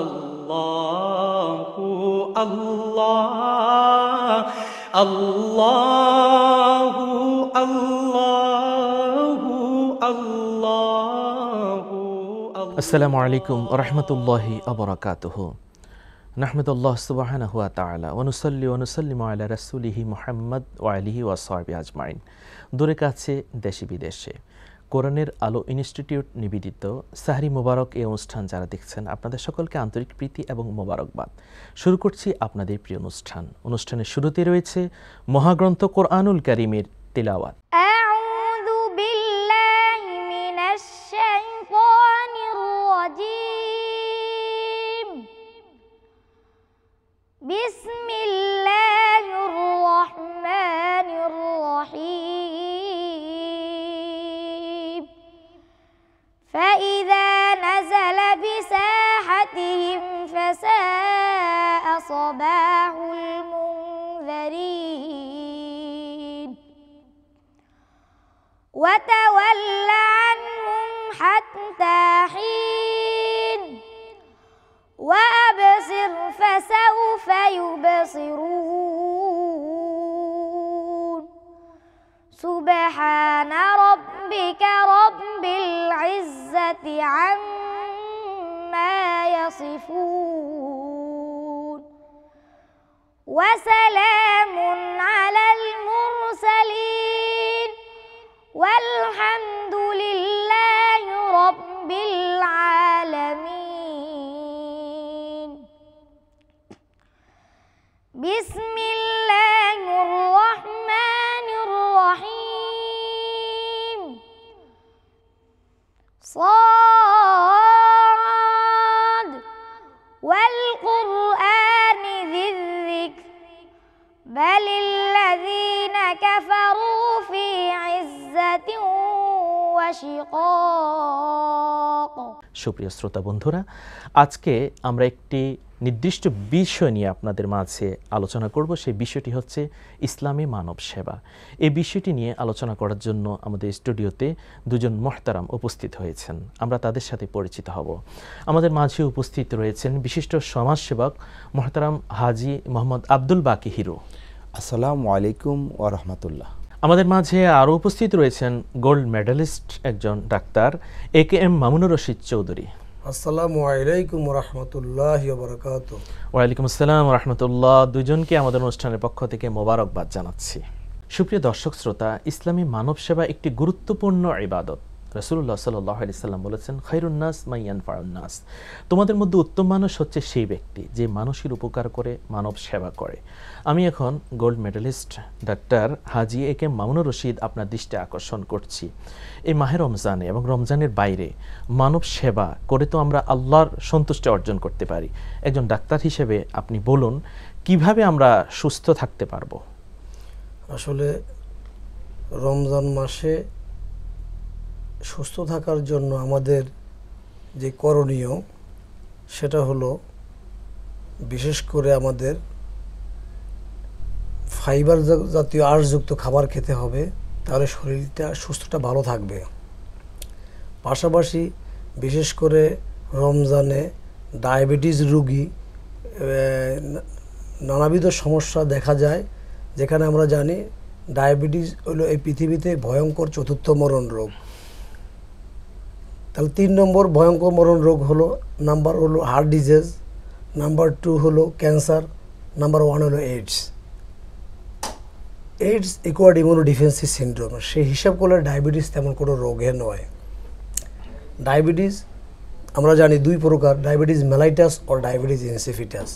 আল্লাহু আল্লাহ আল্লাহু আল্লাহু আল্লাহু আসসালামু আলাইকুম রহমতুল্লাহি অবরাকাতুহ নাহমদুল্লাহ সুবাহানহু তালা অনুসল্লি অনুসল্লিম আলা রাসুলিহি মোহাম্মদ ওয়ালিহি ওয়াসাবি আজমাইন দূরে কাছে দেশি বিদেশে কোরআনের আলো ইনস্টিটিউট নিবেদিত সাহারি মোবারক এই অনুষ্ঠান যারা দেখছেন আপনাদের সকলকে আন্তরিক প্রীতি এবং মোবারকবাদ শুরু করছি আপনাদের প্রিয় অনুষ্ঠান অনুষ্ঠানের শুরুতে রয়েছে মহাগ্রন্থ কোরআনুল করিমের তেলাওয়াত يبصرون سبحان ربك رب العزة عما يصفون وسلام على بسم الله الرحمن الرحيم صاد والقرآن ذي الذكر بل الذين كفروا في عزة وشقاق সুপ্রিয় শ্রোতা বন্ধুরা আজকে আমরা একটি নির্দিষ্ট বিষয় নিয়ে আপনাদের মাঝে আলোচনা করব সেই বিষয়টি হচ্ছে ইসলামী মানব সেবা এই বিষয়টি নিয়ে আলোচনা করার জন্য আমাদের স্টুডিওতে দুজন মহতারাম উপস্থিত হয়েছেন আমরা তাদের সাথে পরিচিত হব আমাদের মাঝে উপস্থিত রয়েছেন বিশিষ্ট সমাজসেবক মহতারাম হাজি মোহাম্মদ আব্দুল বাকি হিরো আসসালামু আলাইকুম ও রহমতুল্লাহ আমাদের মাঝে আরও উপস্থিত রয়েছেন গোল্ড মেডেলিস্ট একজন doctor A K M Mamunur Rashid Chowdhury আসসালামু আলাইকুম রহমতুল্লাহ বরকাত ওয়ালাইকুম আসসালাম রহমতুল্লাহ দুজনকে আমাদের অনুষ্ঠানের পক্ষ থেকে মোবারকবাদ জানাচ্ছি সুপ্রিয় দর্শক শ্রোতা ইসলামী মানব সেবা একটি গুরুত্বপূর্ণ ইবাদত রসুল্লাহ সাল্লাহ আলি সাল্লাম বলেছেন খাইরুন্নাস মাইয়ান ফারুন্নাস তোমাদের মধ্যে উত্তম মানুষ হচ্ছে সেই ব্যক্তি যে মানুষের উপকার করে মানব সেবা করে আমি এখন গোল্ড মেডেলিস্ট ডাক্তার হাজি এ কে মামুনুর রশিদ আপনার দৃষ্টি আকর্ষণ করছি এই মাহে রমজানে এবং রমজানের বাইরে মানব সেবা করে তো আমরা আল্লাহর সন্তুষ্টি অর্জন করতে পারি একজন ডাক্তার হিসেবে আপনি বলুন কিভাবে আমরা সুস্থ থাকতে পারবো আসলে রমজান মাসে সুস্থ থাকার জন্য আমাদের যে করণীয় সেটা হলো বিশেষ করে আমাদের ফাইবার জাতীয় আর্সযুক্ত খাবার খেতে হবে তাহলে শরীরটা সুস্থটা ভালো থাকবে পাশাপাশি বিশেষ করে রমজানে ডায়াবেটিস রুগী নানাবিধ সমস্যা দেখা যায় যেখানে আমরা জানি ডায়াবেটিস হলো এই পৃথিবীতে ভয়ঙ্কর চতুর্থ মরণ রোগ তাহলে তিন নম্বর ভয়ঙ্কর মরণ রোগ হলো নাম্বার হলো হার্ট ডিজিজ নাম্বার টু হলো ক্যান্সার নাম্বার ওয়ান হলো AIDS AIDS acquired immuno deficiency syndrome সেই হিসাব করলে ডায়াবেটিস তেমন কোনো রোগে নয় ডায়াবেটিস আমরা জানি দুই প্রকার ডায়াবেটিস মেলাইটাস ও ডায়াবেটিস ইনসিফিটাস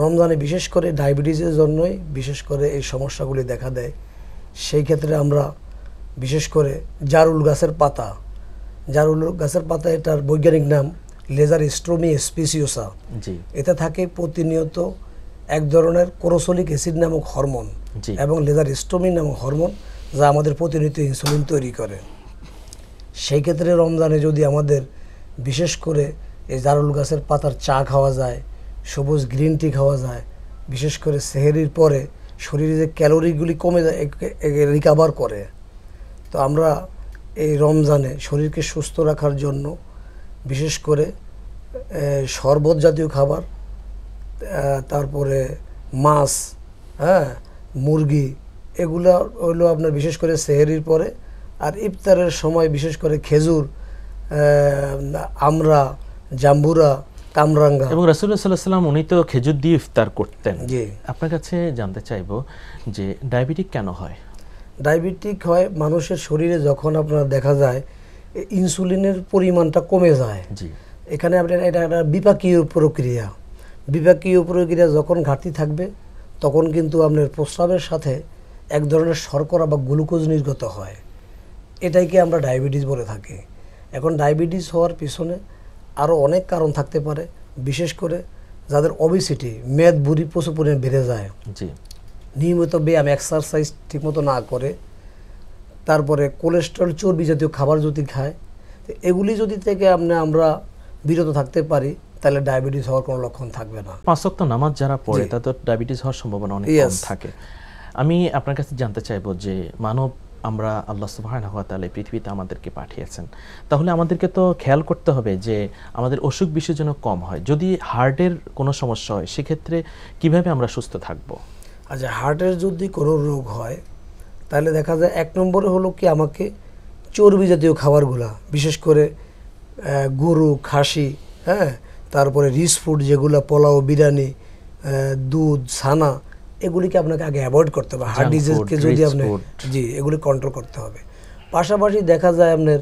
রমজানে বিশেষ করে ডায়াবেটিসের জন্যই বিশেষ করে এই সমস্যাগুলি দেখা দেয় সেই ক্ষেত্রে আমরা বিশেষ করে জারুল গাছের পাতা জারুল গাছের পাতা এটার বৈজ্ঞানিক নাম লেজার স্ট্রোমি স্পিসিওসা এতে থাকে প্রতিনিয়ত এক ধরনের কোরোসোলিক অ্যাসিড নামক হরমোন এবং লেজার স্ট্রোমিন নামক হরমোন যা আমাদের প্রতিনিয়ত ইনসুলিন তৈরি করে সেই ক্ষেত্রে রমজানে যদি আমাদের বিশেষ করে এই জারুল গাছের পাতার চা খাওয়া যায় সবুজ গ্রিন টি খাওয়া যায় বিশেষ করে সেহেরির পরে শরীরে যে ক্যালোরিগুলি কমে যায় রিকাভার করে তো আমরা এই রমজানে শরীরকে সুস্থ রাখার জন্য বিশেষ করে শরবত জাতীয় খাবার তারপরে মাছ হ্যাঁ মুরগি এগুলো হইলো আপনার বিশেষ করে সেহেরির পরে আর ইফতারের সময় বিশেষ করে খেজুর আমরা জাম্বুরা কামরাঙ্গা এবং রাসুল্লাহ সাল্লাহ সাল্লাম উনি তো খেজুর দিয়ে ইফতার করতেন জি আপনার কাছে জানতে চাইব যে ডায়াবেটিক কেন হয় ডায়াবেটিক হয় মানুষের শরীরে যখন আপনার দেখা যায় ইনসুলিনের পরিমাণটা কমে যায় এখানে আপনার এটা একটা বিপাকীয় প্রক্রিয়া বিপাকীয় প্রক্রিয়া যখন ঘাটতি থাকবে তখন কিন্তু আপনার প্রস্রাবের সাথে এক ধরনের শর্করা বা গ্লুকোজ নির্গত হয় এটাইকে আমরা ডায়াবেটিস বলে থাকি এখন ডায়াবেটিস হওয়ার পিছনে আরও অনেক কারণ থাকতে পারে বিশেষ করে যাদের অবিসিটি মেদ বুড়ি প্রচুর পরিমাণে বেড়ে যায় জি নিয়মিত ব্যায়াম এক্সারসাইজ ঠিকমতো না করে তারপরে কোলেস্ট্রল চর্বি জাতীয় খাবার যদি খায় তো এগুলি যদি থেকে আপনি আমরা বিরত থাকতে পারি তাহলে ডায়াবেটিস হওয়ার কোনো লক্ষণ থাকবে না পাঁচ ওয়াক্ত নামাজ যারা পড়ে তাদের ডায়াবেটিস হওয়ার সম্ভাবনা অনেক কম থাকে আমি আপনার কাছে জানতে চাইবো যে মানব আমরা আল্লাহ সুবাহানা হওয়া তাহলে পৃথিবীতে আমাদেরকে পাঠিয়েছেন তাহলে আমাদেরকে তো খেয়াল করতে হবে যে আমাদের অসুখ বিসর্জন কম হয় যদি হার্টের কোনো সমস্যা হয় সেক্ষেত্রে কিভাবে আমরা সুস্থ থাকবো আচ্ছা হার্টের যদি কোনো রোগ হয় তাহলে দেখা যায় এক নম্বরে হলো কি আমাকে চর্বি জাতীয় খাবারগুলা বিশেষ করে গরু খাসি হ্যাঁ তারপরে রিচ ফুড যেগুলো পোলাও বিরিয়ানি দুধ ছানা এগুলিকে আপনাকে আগে অ্যাভয়েড করতে হবে হার্ট ডিজিজকে যদি আপনি জি এগুলি কন্ট্রোল করতে হবে পাশাপাশি দেখা যায় আপনার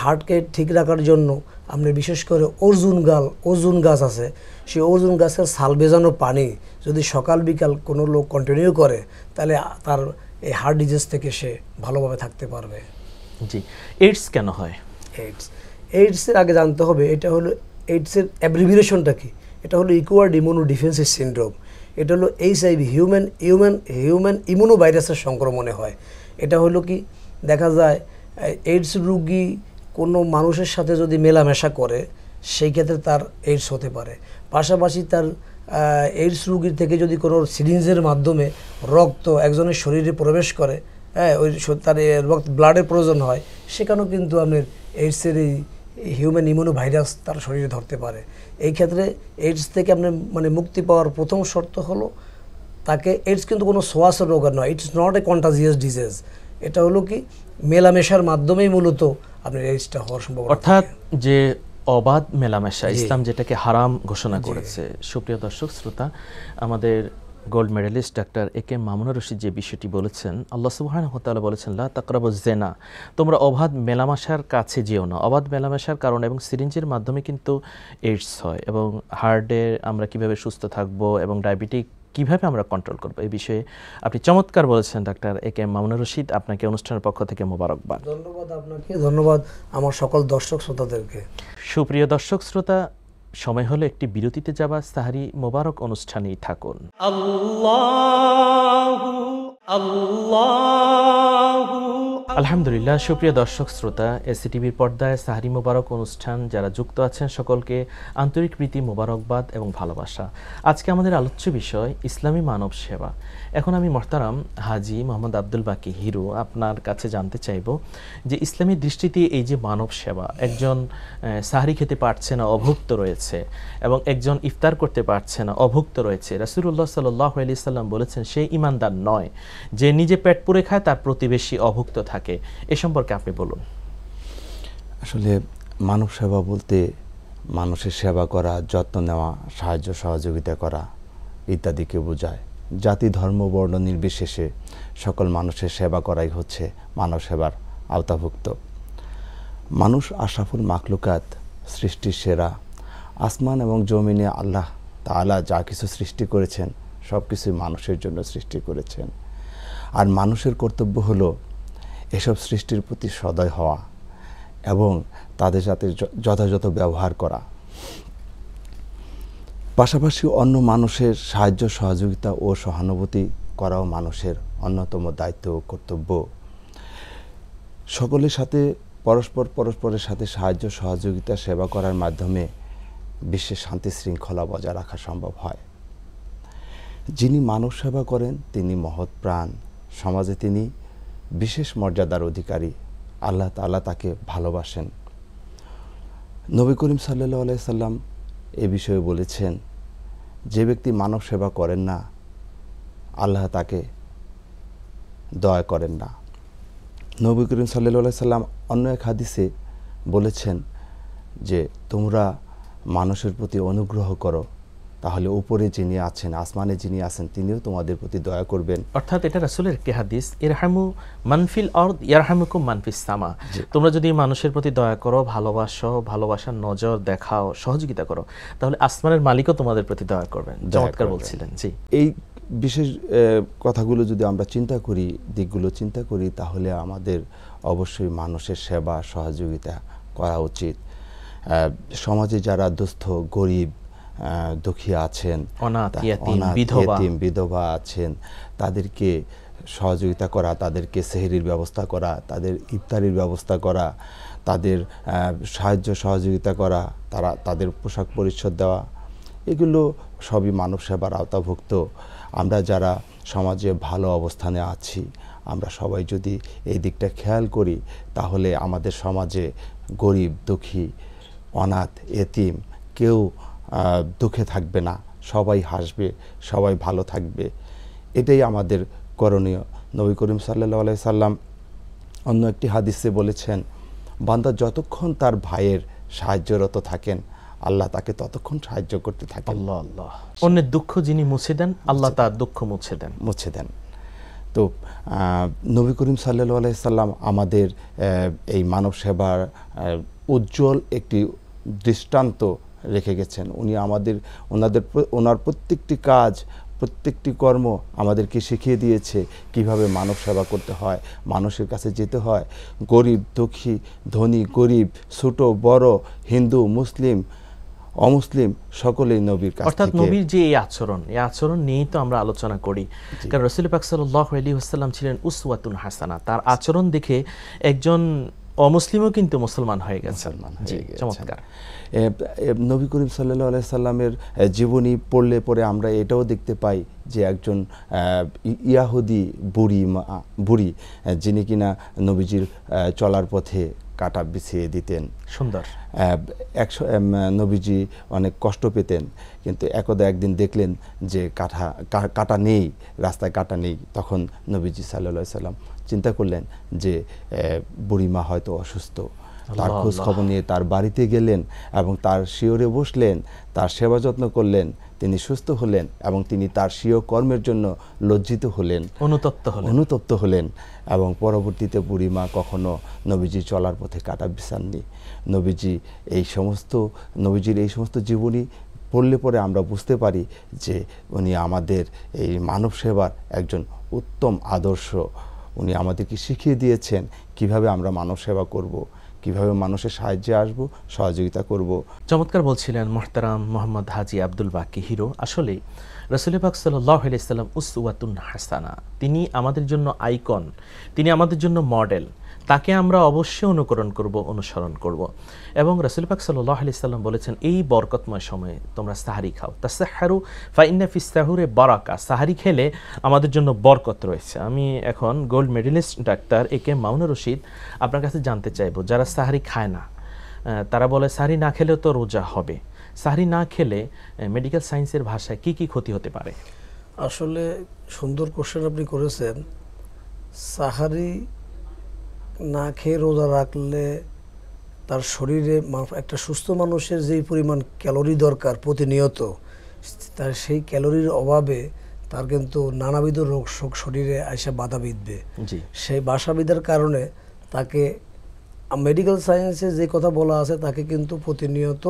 হার্টকে ঠিক রাখার জন্য আপনি বিশেষ করে অর্জুন গাল অর্জুন গাছ আছে সেই অর্জুন গাছের সাল বেজানো পানি যদি সকাল বিকাল কোনো লোক কন্টিনিউ করে তাহলে তার এই হার্ট ডিজিজ থেকে সে ভালোভাবে থাকতে পারবে জি এইডস কেন হয় এইডস এইডসের আগে জানতে হবে এটা হলো এইডসের অ্যাব্রিভিয়েশনটা কী এটা হলো ইকুয়ার ইমিউনো ডিফেন্সিস সিন্ড্রোম এটা হলো H I V human human human immuno ভাইরাসের সংক্রমণে হয় এটা হলো কি দেখা যায় এইডস রুগী কোনো মানুষের সাথে যদি মেলামেশা করে সেই ক্ষেত্রে তার এইডস হতে পারে পাশাপাশি তার এইডস রুগীর থেকে যদি কোনো সিরিঞ্জের মাধ্যমে রক্ত একজনের শরীরে প্রবেশ করে হ্যাঁ ওই তার রক্ত ব্লাডের প্রয়োজন হয় সেখানেও কিন্তু আপনার এইডসের এই হিউম্যান ইমিউনো ভাইরাস তার শরীরে ধরতে পারে এই ক্ষেত্রে এইডস থেকে আপনার মানে মুক্তি পাওয়ার প্রথম শর্ত হলো তাকে এইডস কিন্তু কোনো সোয়াসের রোগ নয় it's not a contagious disease এটা হলো কি মেলামেশার মাধ্যমেই মূলত আপনার রেজিস্টার হওয়ার সম্ভব অর্থাৎ যে অবাধ মেলামেশা ইসলাম যেটাকে হারাম ঘোষণা করেছে সুপ্রিয় দর্শক শ্রোতা আমাদের gold medalist doctor A K Mamuna Rashid যে বিষয়টি বলেছেন আল্লাহ সুবাহানহতালা বলেছেন লা তাকরাব জেনা তোমরা অবাধ মেলামেশার কাছে যেও না অবাধ মেলামেশার কারণে এবং সিরিঞ্জের মাধ্যমে কিন্তু এইডস হয় এবং হার্টের আমরা কিভাবে সুস্থ থাকব এবং ডায়াবেটিক কিভাবে আমরা কন্ট্রোল করব এই বিষয়ে আপনি চমৎকার বলেছেন doctor A K M Mamunur Rashid আপনাকে অনুষ্ঠানের পক্ষ থেকে মোবারকবাদ ধন্যবাদ আপনাকে ধন্যবাদ আমার সকল দর্শক শ্রোতাদেরকে সুপ্রিয় দর্শক শ্রোতা সময় হলো একটি বিরতিতে যাওয়া সাহারি মোবারক অনুষ্ঠানেই থাকুন আল্লাহ আলহামদুলিল্লাহ সুপ্রিয় দর্শক শ্রোতা এসিটিভির পর্দায় সাহারি মোবারক অনুষ্ঠান যারা যুক্ত আছেন সকলকে আন্তরিক প্রীতি মোবারকবাদ এবং ভালোবাসা আজকে আমাদের আলোচ্য বিষয় ইসলামী মানব সেবা এখন আমি মহতারাম হাজি মোহাম্মদ আব্দুল বাকি হিরো আপনার কাছে জানতে চাইব যে ইসলামী দৃষ্টিতে এই যে মানব সেবা একজন সাহারি খেতে পারছে না অভুক্ত রয়েছে এবং একজন ইফতার করতে পারছে না অভুক্ত রয়েছে রাসুল্লাহ সাল্লাহ সাল্লাম বলেছেন সে ইমানদার নয় যে নিজে পেট পুড়ে খায় তার প্রতিবেশী অভুক্ত থাকে এ সম্পর্কে আপনি বলুন আসলে মানব সেবা বলতে মানুষের সেবা করা যত্ন নেওয়া সাহায্য সহযোগিতা করা ইত্যাদিকে বোঝায় জাতি ধর্ম বর্ণ নির্বিশেষে সকল মানুষের সেবা করাই হচ্ছে মানব সেবার আওতাভুক্ত মানুষ আশাফুল মাকলুকাত সৃষ্টির সেরা আসমান এবং জমিনে আল্লাহ তালা যা কিছু সৃষ্টি করেছেন সব কিছুই মানুষের জন্য সৃষ্টি করেছেন আর মানুষের কর্তব্য হল এসব সৃষ্টির প্রতি সদয় হওয়া এবং তাদের সাথে যথাযথ ব্যবহার করা পাশাপাশি অন্য মানুষের সাহায্য সহযোগিতা ও সহানুভূতি করাও মানুষের অন্যতম দায়িত্ব ও কর্তব্য সকলের সাথে পরস্পর পরস্পরের সাথে সাহায্য সহযোগিতা সেবা করার মাধ্যমে বিশ্বের শান্তি শৃঙ্খলা বজায় রাখা সম্ভব হয় যিনি মানব সেবা করেন তিনি মহৎ প্রাণ সমাজে তিনি বিশেষ মর্যাদার অধিকারী আল্লাহ তালা তাকে ভালোবাসেন নবী করিম সাল্লা আলাই সাল্লাম এ বিষয়ে বলেছেন যে ব্যক্তি মানব সেবা করেন না আল্লাহ তাকে দয়া করেন না নবী করিম সাল্লা সাল্লাম অন্য এক হাদিসে বলেছেন যে তোমরা মানুষের প্রতি অনুগ্রহ করো তাহলে উপরে যিনি আছেন আসমানে যিনি আছেন তিনিও তোমাদের প্রতি দয়া করবেন অর্থাৎ এটা রাসুলের একটি হাদিস ইরহামু মানফিল অর্দ ইয়ারহামুকু মানফিস সামা তোমরা যদি মানুষের প্রতি দয়া করো ভালোবাসো ভালোবাসার নজর দেখাও সহযোগিতা করো তাহলে আসমানের মালিকও তোমাদের প্রতি দয়া করবেন চমৎকার বলছিলেন জি এই বিশেষ কথাগুলো যদি আমরা চিন্তা করি দিকগুলো চিন্তা করি তাহলে আমাদের অবশ্যই মানুষের সেবা সহযোগিতা করা উচিত সমাজে যারা দুস্থ গরিব দুঃখী আছেন অনাথিম বিধবা আছেন তাদেরকে সহযোগিতা করা তাদেরকে সেহেরির ব্যবস্থা করা তাদের ইফতারির ব্যবস্থা করা তাদের সাহায্য সহযোগিতা করা তারা তাদের পোশাক পরিচ্ছদ দেওয়া এগুলো সবই মানব সেবার আওতাভুক্ত আমরা যারা সমাজে ভালো অবস্থানে আছি আমরা সবাই যদি এই দিকটা খেয়াল করি তাহলে আমাদের সমাজে গরিব দুঃখী অনাথ এতিম কেউ দুঃখে থাকবে না সবাই হাসবে সবাই ভালো থাকবে এটাই আমাদের করণীয় নবী করিম সাল্লা আলাই সাল্লাম অন্য একটি হাদিসে বলেছেন বান্দা যতক্ষণ তার ভাইয়ের সাহায্যরত থাকেন আল্লাহ তাকে ততক্ষণ সাহায্য করতে থাকেন আল্লাহ আল্লাহ অন্যের দুঃখ যিনি মুছে দেন আল্লাহ তার দুঃখ মুছে দেন মুছে দেন তো নবী করিম সাল্লু আলাইসাল্লাম আমাদের এই মানব সেবার উজ্জ্বল একটি দৃষ্টান্ত রেখে গেছেন উনি আমাদের ওনাদের ওনার প্রত্যেকটি কাজ প্রত্যেকটি কর্ম আমাদেরকে শিখিয়ে দিয়েছে কিভাবে মানব সেবা করতে হয় মানুষের কাছে যেতে হয় গরিব দুঃখী ধনী গরিব ছোট বড় হিন্দু মুসলিম অমুসলিম সকলেই নবীর কাছে অর্থাৎ নবীর যে এই আচরণ এই আচরণ নিয়েই তো আমরা আলোচনা করি কারণ রসুল পাক সাল্লাহ আলী আসসালাম ছিলেন উসওয়াতুন হাসানা তার আচরণ দেখে একজন অমুসলিমও কিন্তু মুসলমান হয়ে গেছে চমৎকার নবী করিম সাল্লা আলাই সাল্লামের জীবনী পড়লে পরে আমরা এটাও দেখতে পাই যে একজন ইয়াহুদি বুড়ি মা বুড়ি যিনি কিনা নবীজির চলার পথে কাটা বিছিয়ে দিতেন সুন্দর একশো নবীজি অনেক কষ্ট পেতেন কিন্তু একদা একদিন দেখলেন যে কাঠা কাটা নেই রাস্তায় কাটা নেই তখন নবীজি সাল্লা সাল্লাম চিন্তা করলেন যে বুড়িমা হয়তো অসুস্থ তার খোঁজ খবর নিয়ে তার বাড়িতে গেলেন এবং তার শিওরে বসলেন তার সেবা যত্ন করলেন তিনি সুস্থ হলেন এবং তিনি তার স্বীয় কর্মের জন্য লজ্জিত হলেন অনুতপ্ত হলেন অনুতপ্ত হলেন এবং পরবর্তীতে বুড়িমা কখনো নবীজি চলার পথে কাটা বিছাননি নবীজি এই সমস্ত নবীজির এই সমস্ত জীবনী পড়লে পরে আমরা বুঝতে পারি যে উনি আমাদের এই মানব সেবার একজন উত্তম আদর্শ উনি আমাদেরকে শিখিয়ে দিয়েছেন কিভাবে আমরা মানব সেবা করবো কিভাবে মানুষের সাহায্যে আসব সহযোগিতা করব চমৎকার বলছিলেন মোহতারাম মোহাম্মদ হাজি আব্দুল বাকি হিরো আসলে রসুলিবাক সাল্লাম উসওয়াতুন হাসানা তিনি আমাদের জন্য আইকন তিনি আমাদের জন্য মডেল তাকে আমরা অবশ্যই অনুকরণ করব অনুসরণ করব এবং রাসুল পাক সাল্লাহ আলি সাল্লাম বলেছেন এই বরকতময় সময়ে তোমরা সাহারি খাও তা সাহারু ফাইন্না সাহুরে বারাকা সাহারি খেলে আমাদের জন্য বরকত রয়েছে আমি এখন gold medalist doctor A K মাউন রশিদ আপনার কাছে জানতে চাইবো যারা সাহারি খায় না তারা বলে সাহারি না খেলেও তো রোজা হবে সাহারি না খেলে মেডিকেল সায়েন্সের ভাষায় কি কি ক্ষতি হতে পারে আসলে সুন্দর কোশ্চেন আপনি করেছেন সাহারি না খেয়ে রোজা রাখলে তার শরীরে একটা সুস্থ মানুষের যেই পরিমাণ ক্যালোরি দরকার প্রতিনিয়ত তার সেই ক্যালোরির অভাবে তার কিন্তু নানাবিধ রোগ শোক শরীরে এসে বাধা বিঁধবে সেই বাসা বিধার কারণে তাকে মেডিকেল সায়েন্সে যে কথা বলা আছে তাকে কিন্তু প্রতিনিয়ত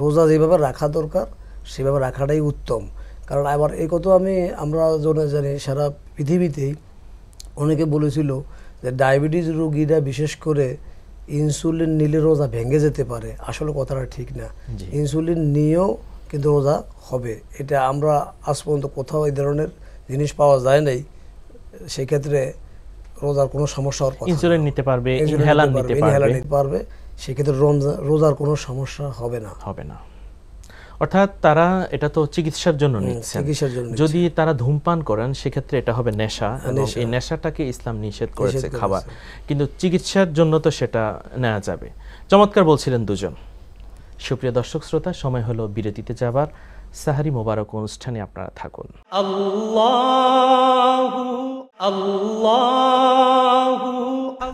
রোজা যেভাবে রাখা দরকার সেভাবে রাখাটাই উত্তম কারণ আবার এই কথা আমি আমরা জনে জানি সারা পৃথিবীতেই অনেকে বলেছিল যে ডায়াবেটিস রুগীরা বিশেষ করে ইনসুলিন নিলে রোজা ভেঙে যেতে পারে আসলে কথাটা ঠিক না ইনসুলিন নিয়েও কিন্তু রোজা হবে এটা আমরা আজ পর্যন্ত কোথাও এই ধরনের জিনিস পাওয়া যায় নাই সেক্ষেত্রে রোজার কোনো সমস্যা হওয়ার কথা ইনসুলিন নিতে পারবে ইনহেলার নিতে পারবে সেক্ষেত্রে রোজার কোনো সমস্যা হবে না হবে না অর্থাৎ তারা এটা তো হ্যাঁ, চিকিৎসার জন্য নিচ্ছেন যদি তারা ধূমপান করেন সেক্ষেত্রে এটা হবে নেশা হ্যাঁ, এই নেশাটাকে ইসলাম নিষেধ করেছে খাবার কিন্তু চিকিৎসার জন্য তো সেটা নেওয়া যাবে চমৎকার বলছিলেন দুজন সুপ্রিয় দর্শক শ্রোতা সময় হলো বিরতিতে যাবার সাহারি মোবারক অনুষ্ঠানে আপনারা থাকুন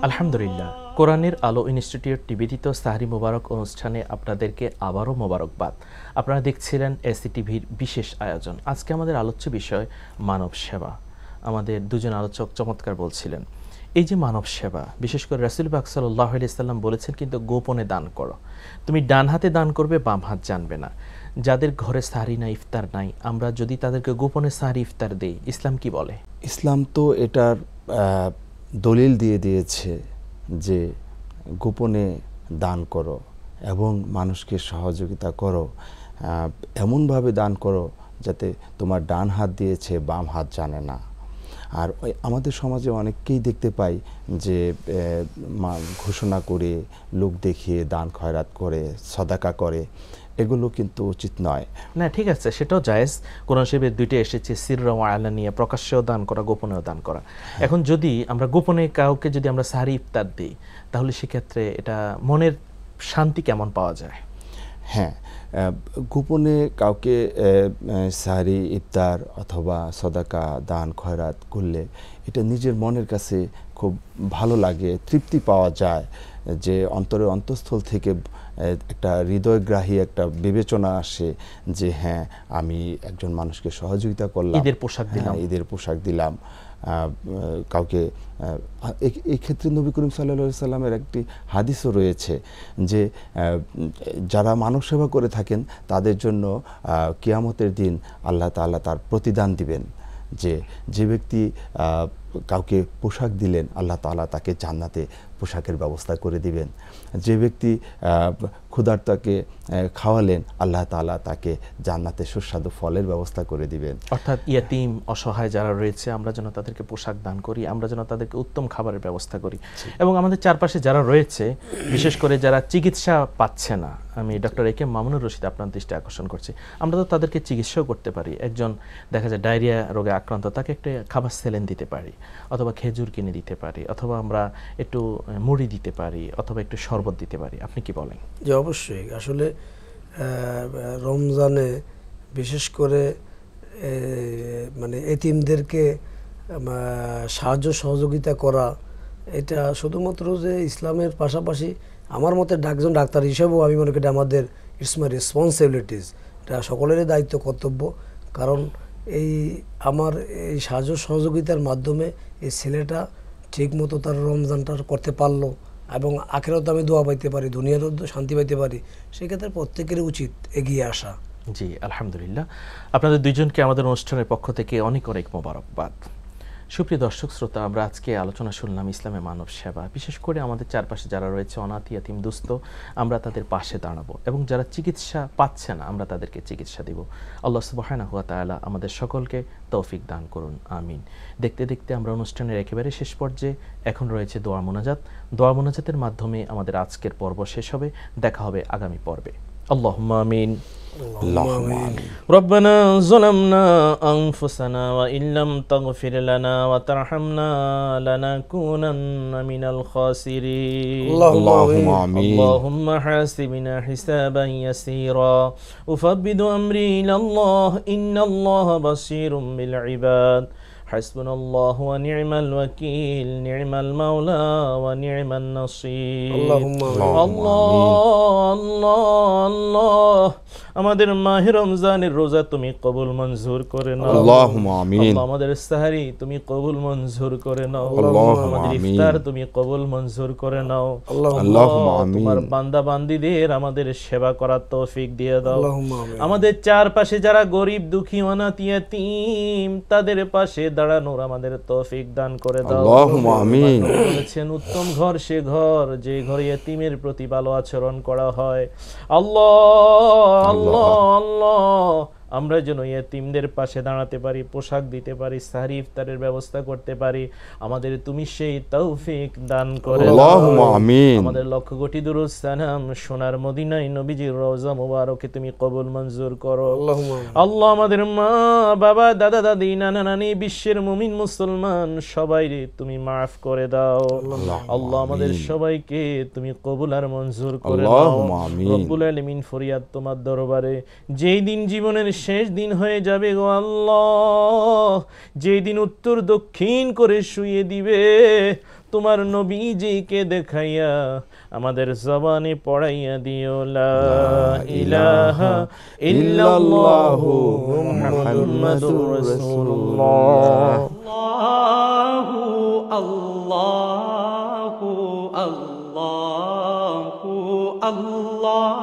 আলহামদুলিল্লাহ কোরআনের আলো ইনস্টিটিউট নিবেদিত সাহারি মোবারক অনুষ্ঠানে আপনাদেরকে আবারও মোবারকবাদ আপনারা দেখছিলেন এসি টিভির বিশেষ আয়োজন আজকে আমাদের আলোচ্য বিষয় মানব সেবা আমাদের দুজন আলোচক চমৎকার বলছিলেন এই যে মানব সেবা বিশেষ করে রাসুল বাক সাল্লাহ ইসলাম বলেছেন কিন্তু গোপনে দান করো তুমি ডান হাতে দান করবে বাম হাত জানবে না যাদের ঘরে সাহারি না ইফতার নাই আমরা যদি তাদেরকে গোপনে সাহারি ইফতার দেই ইসলাম কি বলে ইসলাম তো এটার দলিল দিয়ে দিয়েছে যে গোপনে দান করো এবং মানুষকে সহযোগিতা করো এমনভাবে দান করো যাতে তোমার ডান হাত দিয়েছে বাম হাত জানে না আর আমাদের সমাজে অনেককেই দেখতে পাই যে ঘোষণা করে লোক দেখিয়ে দান খয়রাত করে সদাকা করে এগুলো কিন্তু উচিত নয় না ঠিক আছে সেটাও জায়েজ কোরআন শরীফের দুইটা এসেছে সিররা আলা নিয়ে প্রকাশ্যেও দান করা গোপনেও দান করা হ্যাঁ। এখন যদি আমরা গোপনে কাউকে যদি আমরা সাহারি ইফতার দিই তাহলে সেক্ষেত্রে এটা মনের শান্তি কেমন পাওয়া যায় হ্যাঁ গোপনে কাউকে সারি ইফতার অথবা সদাকা দান খয়রাত করলে এটা নিজের মনের কাছে খুব ভালো লাগে তৃপ্তি পাওয়া যায় যে অন্তরে অন্তঃস্থল থেকে একটা হৃদয়গ্রাহী একটা বিবেচনা আসে যে হ্যাঁ আমি একজন মানুষকে সহযোগিতা করলাম ঈদের পোশাক দিলাম হ্যাঁ, ঈদের পোশাক দিলাম কাউকে এই ক্ষেত্রে নবী করিম সাল্লা সাল্লামের একটি হাদিসও রয়েছে যে যারা মানব সেবা করে থাকেন তাদের জন্য কিয়ামতের দিন আল্লাহ তাল্লাহ তার প্রতিদান দিবেন যে যে ব্যক্তি কাউকে পোশাক দিলেন আল্লাহ তালা তাকে জান্নাতে পোশাকের ব্যবস্থা করে দিবেন যে ব্যক্তি ক্ষুধার্তাকে খাওয়ালেন আল্লাহ তালা তাকে জান্নাতে সুস্বাদু ফলের ব্যবস্থা করে দিবেন অর্থাৎ ইয়াতিম অসহায় যারা রয়েছে আমরা যেন তাদেরকে পোশাক দান করি আমরা যেন তাদেরকে উত্তম খাবারের ব্যবস্থা করি এবং আমাদের চারপাশে যারা রয়েছে বিশেষ করে যারা চিকিৎসা পাচ্ছে না আমি doctor A K Mamunur Rashid আপনার দৃষ্টি আকর্ষণ করছি আমরা তো তাদেরকে চিকিৎসাও করতে পারি একজন দেখা যায় ডায়রিয়া রোগে আক্রান্ত তাকে একটু খাবার সেলেন দিতে পারি অথবা খেজুর কিনে দিতে পারি অথবা আমরা একটু মুড়ি দিতে পারি অথবা একটু শরবত দিতে পারি আপনি কি বলেন অবশ্যই আসলে রমজানে বিশেষ করে মানে এতিমদেরকে সাহায্য সহযোগিতা করা এটা শুধুমাত্র যে ইসলামের পাশাপাশি আমার মতে ডাকজন ডাক্তার হিসেবেও আমি মনে করি আমাদের ইটস মাই রেসপন্সিবিলিটিস এটা সকলেরই দায়িত্ব কর্তব্য কারণ এই আমার এই সাহায্য সহযোগিতার মাধ্যমে এই ছেলেটা ঠিকমতো তার রমজানটা করতে পারলো এবং তো আমি দোয়া পাইতে পারি দুনিয়াতেও শান্তি পাইতে পারি সেক্ষেত্রে প্রত্যেকের উচিত এগিয়ে আসা জি আলহামদুলিল্লাহ আপনাদের দুইজনকে আমাদের অনুষ্ঠানের পক্ষ থেকে অনেক অনেক মোবারকবাদ সুপ্রিয় দর্শক শ্রোতা আমরা আজকে আলোচনা শুনলাম ইসলামে মানব সেবা বিশেষ করে আমাদের চারপাশে যারা রয়েছে অনাথ ইয়াতিম দুস্থ আমরা তাদের পাশে দাঁড়াবো এবং যারা চিকিৎসা পাচ্ছে না আমরা তাদেরকে চিকিৎসা দিব আল্লাহ সুবাহানা হুয়া তালা আমাদের সকলকে তৌফিক দান করুন আমিন দেখতে দেখতে আমরা অনুষ্ঠানের একেবারে শেষ পর্যায়ে এখন রয়েছে দোয়া মোনাজাত দোয়া মোনাজাতের মাধ্যমে আমাদের আজকের পর্ব শেষ হবে দেখা হবে আগামী পর্বে আল্লাহ আমিন اللهم آمين ربنا ظلمنا أنفسنا وإن لم تغفر لنا وترحمنا لنكونن من الخاسرين اللهم آمين اللهم حاسبنا حسابا يسيرا أفبد أمري إلى الله إن الله بصير بالعباد حسبنا الله ونعم الوكيل نعم المولى ونعم النصير اللهم الله الله الله, الله আমাদের মাহে রমজানের রোজা তুমি কবুল মঞ্জুর করে নাও আমাদের সাহারি তুমি কবুল মঞ্জুর করে নাও আমাদের ইফতার তুমি কবুল মঞ্জুর করে নাও তোমার বান্দা বান্দিদের আমাদের সেবা করার তৌফিক দিয়ে দাও আমাদের চারপাশে যারা গরিব দুঃখী অনাতিয়া তিম তাদের পাশে দাঁড়ানোর আমাদের তৌফিক দান করে দাও বলেছেন উত্তম ঘর সে ঘর যে ঘরে এতিমের প্রতি ভালো আচরণ করা হয় আল্লাহ الله الله আমরা যেন ইয়েতিমদের পাশে দাঁড়াতে পারি পোশাক দিতে পারি সাহারি ইফতারের ব্যবস্থা করতে পারি আমাদের তুমি সেই তৌফিক দান করে আমাদের লক্ষ কোটি দুরুদ সালাম সোনার মদিনায় নবীজির রওজা মুবারকে তুমি কবুল মঞ্জুর করো আল্লাহ আমাদের মা বাবা দাদা দাদি নানা নানি বিশ্বের মুমিন মুসলমান সবাই তুমি মাফ করে দাও আল্লাহ আমাদের সবাইকে তুমি কবুল আর মঞ্জুর করে দাও রব্বুল আলমিন ফরিয়াদ তোমার দরবারে যেই দিন জীবনের শেষ দিন হয়ে যাবে গো আল্লাহ যেদিন উত্তর দক্ষিণ করে শুয়ে দিবে তোমার নবীজিকে দেখাইয়া আমাদের জবানে পড়াইয়া দিও লা আল্লাহ